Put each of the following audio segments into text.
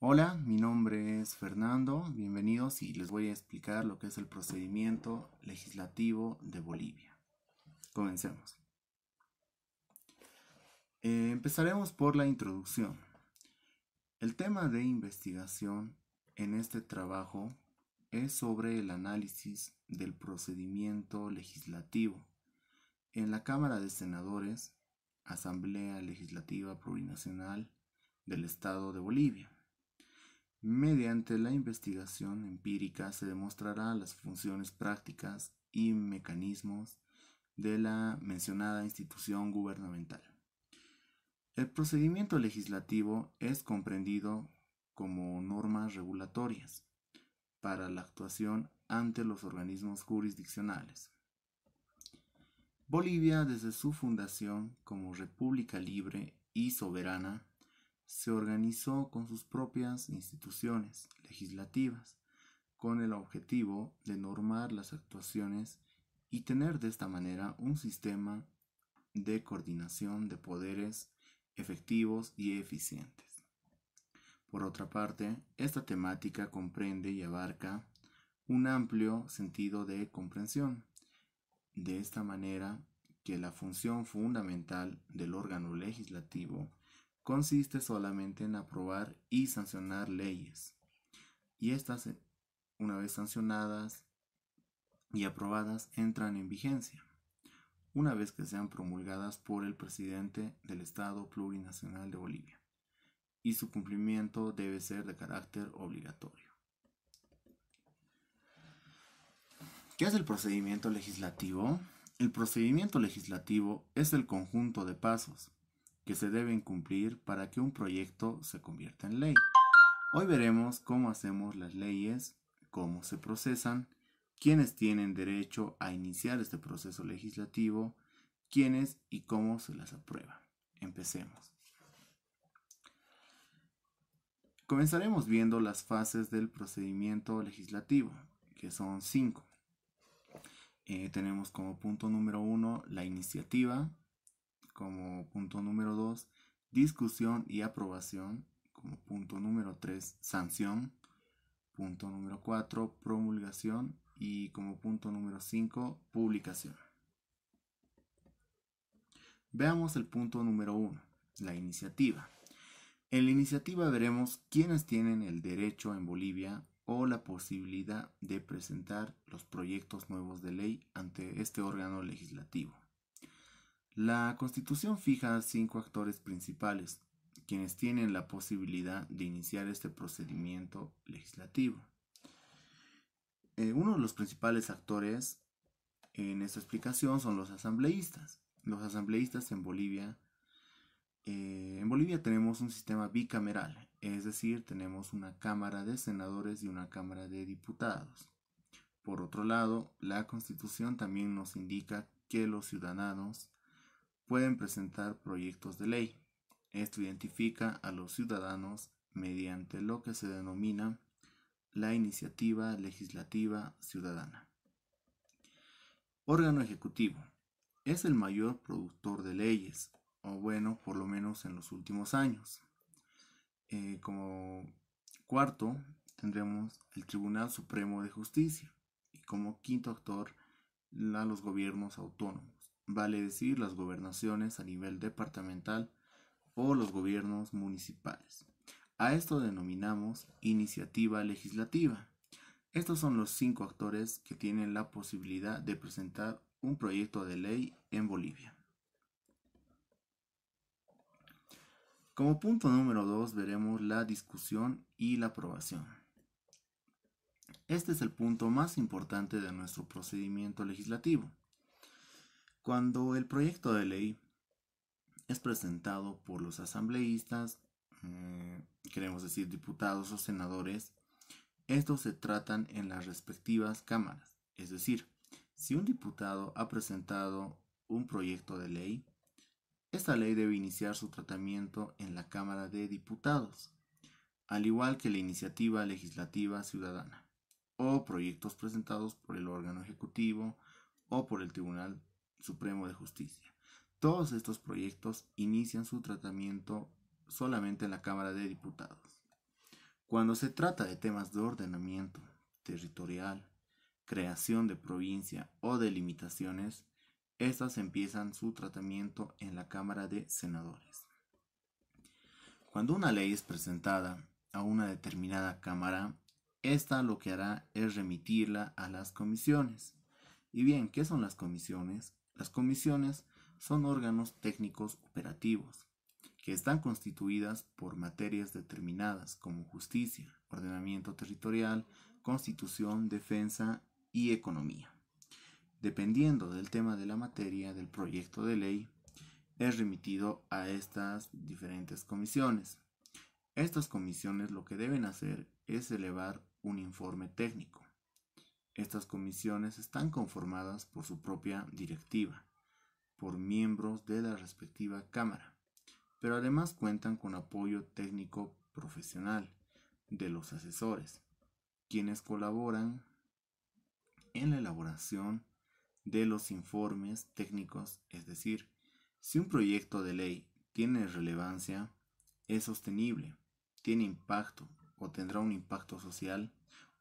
Hola, mi nombre es Fernando, bienvenidos y les voy a explicar lo que es el procedimiento legislativo de Bolivia. Comencemos. Eh, empezaremos por la introducción. El tema de investigación en este trabajo es sobre el análisis del procedimiento legislativo en la Cámara de Senadores, Asamblea Legislativa Plurinacional del Estado de Bolivia Mediante la investigación empírica se demostrará las funciones prácticas y mecanismos de la mencionada institución gubernamental. El procedimiento legislativo es comprendido como normas regulatorias para la actuación ante los organismos jurisdiccionales. Bolivia, desde su fundación como República Libre y Soberana, se organizó con sus propias instituciones legislativas, con el objetivo de normar las actuaciones y tener de esta manera un sistema de coordinación de poderes efectivos y eficientes. Por otra parte, esta temática comprende y abarca un amplio sentido de comprensión. De esta manera, que la función fundamental del órgano legislativo consiste solamente en aprobar y sancionar leyes. Y estas, eh, una vez sancionadas y aprobadas, entran en vigencia, una vez que sean promulgadas por el presidente del Estado Plurinacional de Bolivia, y su cumplimiento debe ser de carácter obligatorio. ¿Qué es el procedimiento legislativo? El procedimiento legislativo es el conjunto de pasos que se deben cumplir para que un proyecto se convierta en ley. Hoy veremos cómo hacemos las leyes, cómo se procesan, quiénes tienen derecho a iniciar este proceso legislativo, quiénes y cómo se las aprueban. Empecemos. Comenzaremos viendo las fases del procedimiento legislativo, que son cinco. Eh, tenemos como punto número uno la iniciativa, como punto número 2, discusión y aprobación, como punto número 3, sanción, punto número 4, promulgación y como punto número 5, publicación. Veamos el punto número 1, la iniciativa. En la iniciativa veremos quiénes tienen el derecho en Bolivia o la posibilidad de presentar los proyectos nuevos de ley ante este órgano legislativo. La Constitución fija cinco actores principales, quienes tienen la posibilidad de iniciar este procedimiento legislativo. Eh, uno de los principales actores en esta explicación son los asambleístas. Los asambleístas en Bolivia, eh, en Bolivia tenemos un sistema bicameral, es decir, tenemos una Cámara de Senadores y una Cámara de Diputados. Por otro lado, la Constitución también nos indica que los ciudadanos pueden presentar proyectos de ley. Esto identifica a los ciudadanos mediante lo que se denomina la iniciativa legislativa ciudadana. Órgano ejecutivo. Es el mayor productor de leyes, o bueno, por lo menos en los últimos años. Eh, como cuarto, tendremos el Tribunal Supremo de Justicia y como quinto actor, los gobiernos autónomos vale decir las gobernaciones a nivel departamental o los gobiernos municipales. A esto denominamos iniciativa legislativa. Estos son los cinco actores que tienen la posibilidad de presentar un proyecto de ley en Bolivia. Como punto número 2 veremos la discusión y la aprobación. Este es el punto más importante de nuestro procedimiento legislativo. Cuando el proyecto de ley es presentado por los asambleístas, eh, queremos decir diputados o senadores, estos se tratan en las respectivas cámaras. Es decir, si un diputado ha presentado un proyecto de ley, esta ley debe iniciar su tratamiento en la Cámara de Diputados, al igual que la iniciativa legislativa ciudadana, o proyectos presentados por el órgano ejecutivo o por el Tribunal Supremo de Justicia. Todos estos proyectos inician su tratamiento solamente en la Cámara de Diputados. Cuando se trata de temas de ordenamiento territorial, creación de provincia o delimitaciones, estas empiezan su tratamiento en la Cámara de Senadores. Cuando una ley es presentada a una determinada Cámara, esta lo que hará es remitirla a las comisiones. Y bien, ¿qué son las comisiones? Las comisiones son órganos técnicos operativos que están constituidas por materias determinadas como justicia, ordenamiento territorial, constitución, defensa y economía. Dependiendo del tema de la materia del proyecto de ley, es remitido a estas diferentes comisiones. Estas comisiones lo que deben hacer es elevar un informe técnico estas comisiones están conformadas por su propia directiva, por miembros de la respectiva Cámara, pero además cuentan con apoyo técnico profesional de los asesores, quienes colaboran en la elaboración de los informes técnicos, es decir, si un proyecto de ley tiene relevancia, es sostenible, tiene impacto o tendrá un impacto social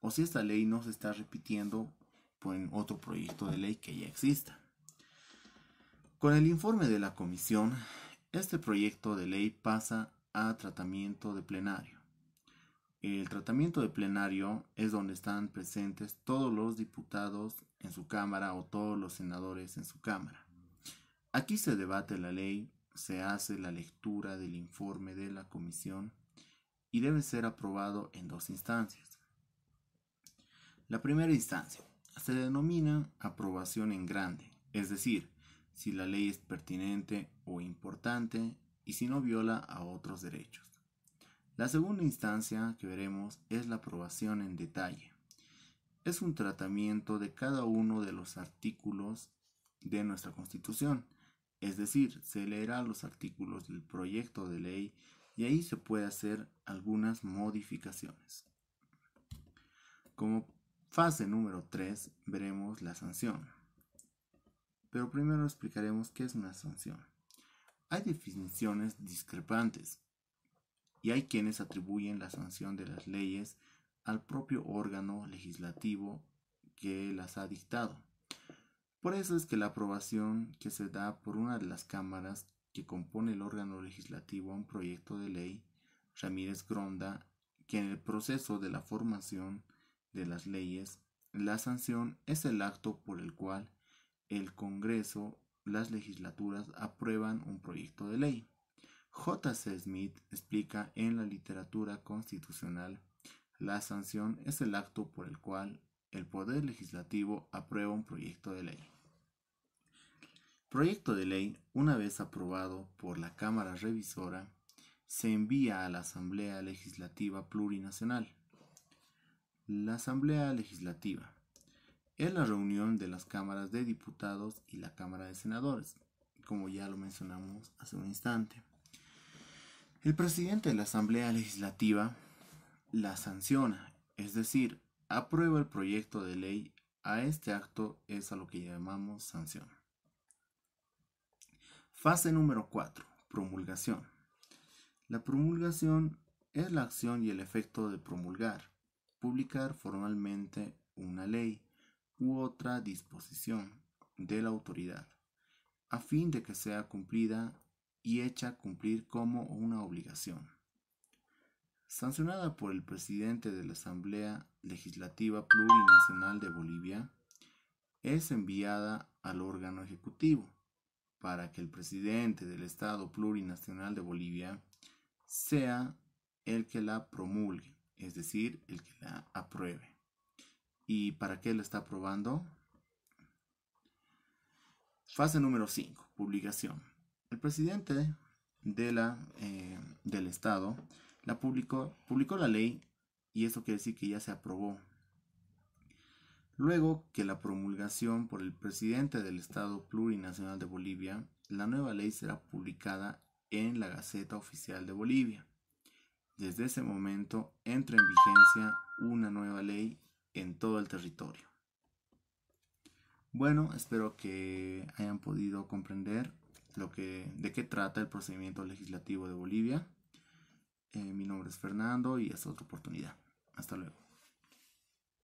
o si esta ley no se está repitiendo pues, en otro proyecto de ley que ya exista. Con el informe de la comisión, este proyecto de ley pasa a tratamiento de plenario. El tratamiento de plenario es donde están presentes todos los diputados en su Cámara o todos los senadores en su Cámara. Aquí se debate la ley, se hace la lectura del informe de la comisión y debe ser aprobado en dos instancias la primera instancia se denomina aprobación en grande, es decir, si la ley es pertinente o importante y si no viola a otros derechos. La segunda instancia que veremos es la aprobación en detalle. Es un tratamiento de cada uno de los artículos de nuestra Constitución, es decir, se leerá los artículos del proyecto de ley y ahí se puede hacer algunas modificaciones. Como fase número 3 veremos la sanción. Pero primero explicaremos qué es una sanción. Hay definiciones discrepantes y hay quienes atribuyen la sanción de las leyes al propio órgano legislativo que las ha dictado. Por eso es que la aprobación que se da por una de las cámaras que compone el órgano legislativo a un proyecto de ley, Ramírez Gronda, que en el proceso de la formación de las leyes, la sanción es el acto por el cual el Congreso, las legislaturas aprueban un proyecto de ley. J.C. Smith explica en la literatura constitucional, la sanción es el acto por el cual el Poder Legislativo aprueba un proyecto de ley. Proyecto de ley, una vez aprobado por la Cámara Revisora, se envía a la Asamblea Legislativa Plurinacional, la Asamblea Legislativa es la reunión de las cámaras de diputados y la Cámara de Senadores, como ya lo mencionamos hace un instante. El presidente de la Asamblea Legislativa la sanciona, es decir, aprueba el proyecto de ley. A este acto es a lo que llamamos sanción. Fase número 4. Promulgación. La promulgación es la acción y el efecto de promulgar publicar formalmente una ley u otra disposición de la autoridad, a fin de que sea cumplida y hecha cumplir como una obligación. Sancionada por el presidente de la Asamblea Legislativa Plurinacional de Bolivia, es enviada al órgano ejecutivo para que el presidente del Estado Plurinacional de Bolivia sea el que la promulgue es decir, el que la apruebe. ¿Y para qué la está aprobando? Fase número 5, publicación. El presidente de la, eh, del Estado la publicó, publicó la ley y eso quiere decir que ya se aprobó. Luego que la promulgación por el presidente del Estado Plurinacional de Bolivia, la nueva ley será publicada en la Gaceta Oficial de Bolivia. Desde ese momento entra en vigencia una nueva ley en todo el territorio. Bueno, espero que hayan podido comprender lo que, de qué trata el procedimiento legislativo de Bolivia. Eh, mi nombre es Fernando y es otra oportunidad. Hasta luego.